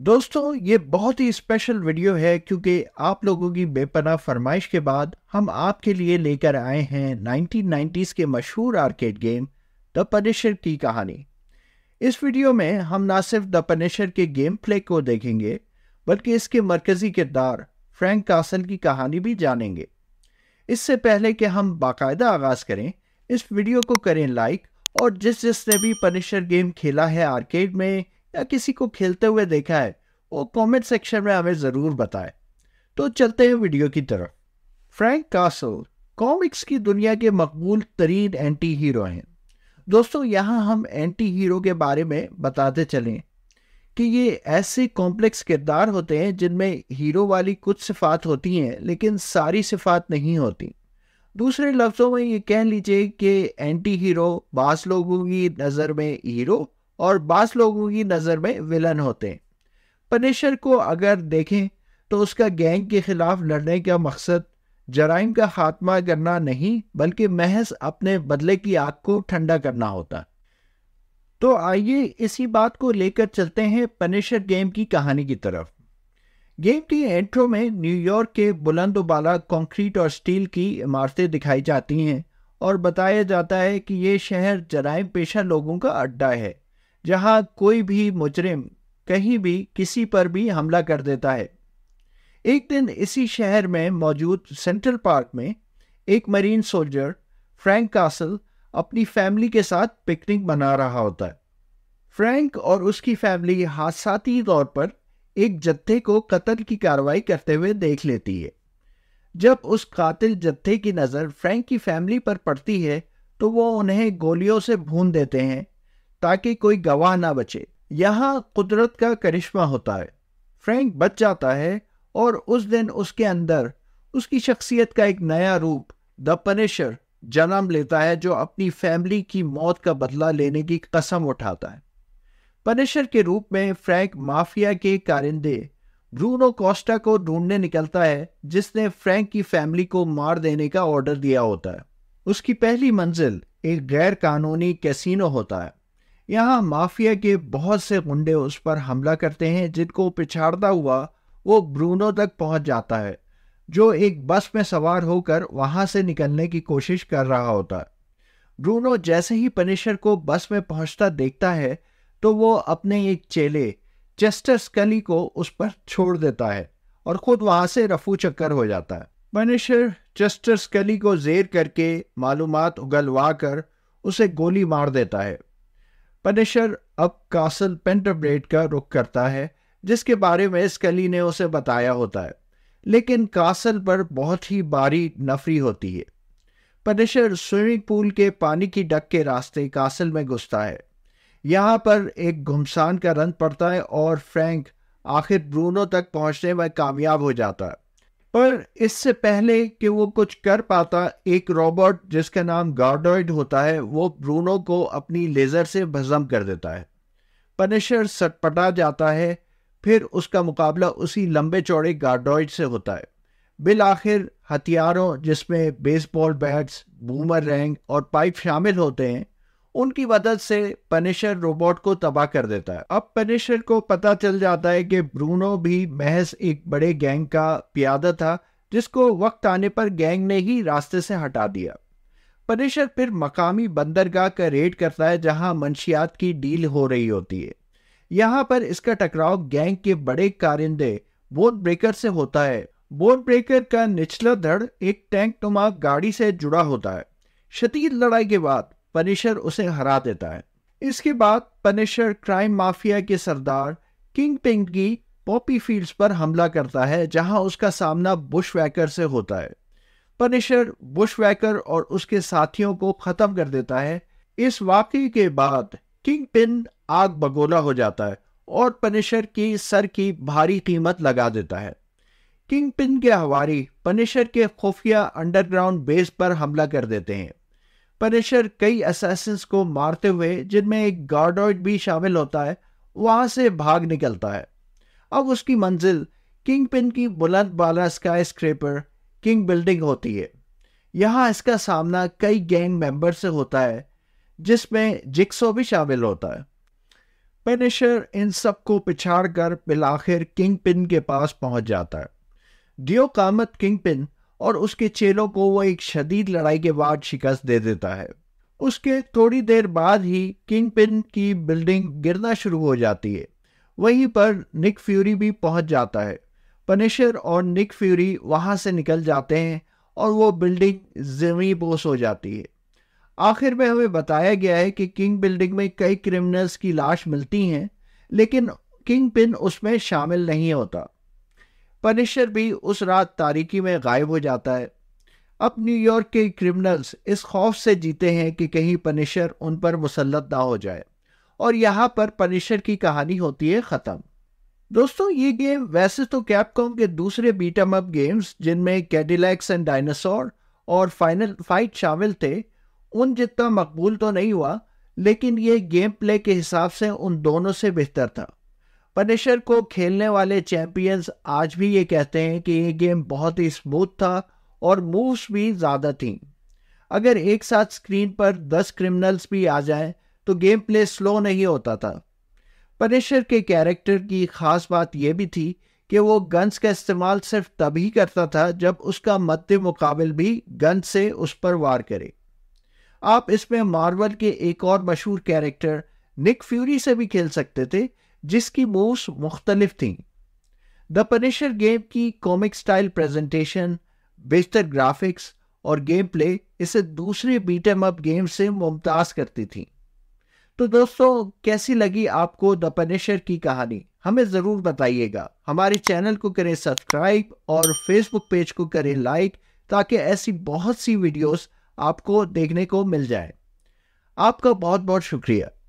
दोस्तों ये बहुत ही स्पेशल वीडियो है क्योंकि आप लोगों की बेपना फरमाइश के बाद हम आपके लिए लेकर आए हैं 1990s के मशहूर आर्केड गेम द पनिशर की कहानी इस वीडियो में हम ना सिर्फ द पनिशर के गेम प्ले को देखेंगे बल्कि इसके मरकज़ी किरदार फ्रैंक कासल की कहानी भी जानेंगे इससे पहले कि हम बाकायदा आगाज़ करें इस वीडियो को करें लाइक और जिस जिसने भी पनिशर गेम खेला है आर्केड में या किसी को खेलते हुए देखा है वो कमेंट सेक्शन में हमें ज़रूर बताए तो चलते हैं वीडियो की तरफ फ्रैंक कासल कॉमिक्स की दुनिया के मकबूल तरीन एंटी हीरो हैं दोस्तों यहाँ हम एंटी हीरो के बारे में बताते चलें कि ये ऐसे कॉम्प्लेक्स किरदार होते हैं जिनमें हीरो वाली कुछ सिफात होती हैं लेकिन सारी सिफात नहीं होती दूसरे लफ्ज़ों में ये कह लीजिए कि एंटी हीरो बास लोगों की नज़र में हीरो और बास लोगों की नज़र में विलन होते हैं पनिशर को अगर देखें तो उसका गैंग के ख़िलाफ़ लड़ने का मकसद जराइम का खात्मा करना नहीं बल्कि महज अपने बदले की आग को ठंडा करना होता तो आइए इसी बात को लेकर चलते हैं पनिशर गेम की कहानी की तरफ गेम की एंट्रो में न्यूयॉर्क के बुलंद उबाला कंक्रीट और स्टील की इमारतें दिखाई जाती हैं और बताया जाता है कि ये शहर जराइम पेशा लोगों का अड्डा है जहां कोई भी मुजरिम कहीं भी किसी पर भी हमला कर देता है एक दिन इसी शहर में मौजूद सेंट्रल पार्क में एक मरीन सोल्जर फ्रैंक कासल अपनी फैमिली के साथ पिकनिक मना रहा होता है फ्रैंक और उसकी फैमिली हादसाती तौर पर एक जत्थे को कत्ल की कार्रवाई करते हुए देख लेती है जब उस कातिल जत्थे की नज़र फ्रैंक की फैमिली पर पड़ती है तो वो उन्हें गोलियों से भून देते हैं ताकि कोई गवाह ना बचे यहाँ कुदरत का करिश्मा होता है फ्रैंक बच जाता है और उस दिन उसके अंदर उसकी शख्सियत का एक नया रूप द पनिशर जन्म लेता है जो अपनी फैमिली की मौत का बदला लेने की कसम उठाता है पनिशर के रूप में फ्रैंक माफिया के कारिंदे ब्रूनो कोस्टा को ढूंढने निकलता है जिसने फ्रैंक की फैमिली को मार देने का ऑर्डर दिया होता है उसकी पहली मंजिल एक गैर कानूनी कैसीनो होता है यहाँ माफिया के बहुत से गुंडे उस पर हमला करते हैं जिनको पिछाड़ता हुआ वो ब्रूनो तक पहुँच जाता है जो एक बस में सवार होकर वहाँ से निकलने की कोशिश कर रहा होता है ब्रूनो जैसे ही पनिशर को बस में पहुँचता देखता है तो वो अपने एक चेले चेस्टर स्कली को उस पर छोड़ देता है और खुद वहाँ से रफू चक्कर हो जाता है पनिशर चेस्टर स्कली को जेर करके मालूम उगलवा कर उसे गोली मार देता है पनिशर अब कासल पेंटरब्रेड का रुख करता है जिसके बारे में स्कली ने उसे बताया होता है लेकिन कासल पर बहुत ही बारी नफरी होती है पनिशर स्विमिंग पूल के पानी की डक के रास्ते कासल में घुसता है यहाँ पर एक घुमसान का रन पड़ता है और फ्रैंक आखिर ब्रूनो तक पहुँचने में कामयाब हो जाता है पर इससे पहले कि वो कुछ कर पाता एक रोबोट जिसका नाम गार्डोइड होता है वो ब्रूनो को अपनी लेज़र से भजम कर देता है पनिशर सटपटा जाता है फिर उसका मुकाबला उसी लंबे चौड़े गार्डोइड से होता है बिल आखिर हथियारों जिसमें बेसबॉल बैट्स बूमर रैंग और पाइप शामिल होते हैं उनकी मदद से पनिशर रोबोट को तबाह कर देता है अब पनिशर को पता चल जाता है कि ब्रूनो भी महज एक बड़े गैंग का प्यादा था जिसको वक्त आने पर गैंग ने ही रास्ते से हटा दिया पनिशर फिर मकामी बंदरगाह का रेड करता है जहां मंशियात की डील हो रही होती है यहां पर इसका टकराव गैंग के बड़े कारिंदे बोन ब्रेकर से होता है बोन ब्रेकर का निचला धड़ एक टैंक नुमा गाड़ी से जुड़ा होता है शतीद लड़ाई के बाद पनिशर उसे हरा देता है इसके बाद पनिशर क्राइम माफिया के सरदार किंग पिंग की पॉपी फील्ड्स पर हमला करता है जहां उसका सामना बुश वैकर से होता है पनिशर बुश वैकर और उसके साथियों को ख़त्म कर देता है इस वाकई के बाद किंग पिन आग बगोला हो जाता है और पनिशर की सर की भारी कीमत लगा देता है किंग पिन के हवारी पनिशर के खुफिया अंडरग्राउंड बेस पर हमला कर देते हैं पनिशर कई असैसिन्स को मारते हुए जिनमें एक गार्डोइड भी शामिल होता है वहां से भाग निकलता है अब उसकी मंजिल किंग पिन की बुलंद बाला स्काई स्क्रेपर किंग बिल्डिंग होती है यहाँ इसका सामना कई गैंग मेंबर से होता है जिसमें जिक्सो भी शामिल होता है पेनिशर इन सबको पिछाड़ कर बिलाखिर किंग पिन के पास पहुंच जाता है डियो कामत किंग पिन और उसके चेलों को वो एक शदीद लड़ाई के बाद शिकस्त दे देता है उसके थोड़ी देर बाद ही किंग पिन की बिल्डिंग गिरना शुरू हो जाती है वहीं पर निक फ्यूरी भी पहुंच जाता है पनिशर और निक फ्यूरी वहां से निकल जाते हैं और वो बिल्डिंग जमी बोस हो जाती है आखिर में हमें बताया गया है कि किंग बिल्डिंग में कई क्रिमिनल्स की लाश मिलती हैं लेकिन किंग पिन उसमें शामिल नहीं होता पनिशर भी उस रात तारीकी में गायब हो जाता है अब न्यूयॉर्क के क्रिमिनल्स इस खौफ से जीते हैं कि कहीं पनिशर उन पर मुसलत ना हो जाए और यहाँ पर पनिशर की कहानी होती है ख़त्म दोस्तों ये गेम वैसे तो कैपकॉम के दूसरे बीटम अप गेम्स जिनमें कैडिलैक्स एंड डायनासोर और फाइनल फाइट शामिल थे उन जितना मकबूल तो नहीं हुआ लेकिन ये गेम प्ले के हिसाब से उन दोनों से बेहतर था पनिशर को खेलने वाले चैंपियंस आज भी ये कहते हैं कि ये गेम बहुत ही स्मूथ था और मूव्स भी ज़्यादा थी अगर एक साथ स्क्रीन पर 10 क्रिमिनल्स भी आ जाएं तो गेम प्ले स्लो नहीं होता था पनिशर के कैरेक्टर की ख़ास बात यह भी थी कि वो गन्स का इस्तेमाल सिर्फ तभी करता था जब उसका मध्य मुकाबल भी गन से उस पर वार करे आप इसमें मार्वल के एक और मशहूर कैरेक्टर निक फ्यूरी से भी खेल सकते थे जिसकी मूव्स मुख्तलिफ थी द पनिशर गेम की कॉमिक स्टाइल प्रेजेंटेशन बेहतर ग्राफिक्स और गेम प्ले इसे दूसरे बीट एम अप गेम से मुमताज करती थी तो दोस्तों कैसी लगी आपको द पनिशर की कहानी हमें ज़रूर बताइएगा हमारे चैनल को करें सब्सक्राइब और फेसबुक पेज को करें लाइक ताकि ऐसी बहुत सी वीडियोस आपको देखने को मिल जाए आपका बहुत बहुत शुक्रिया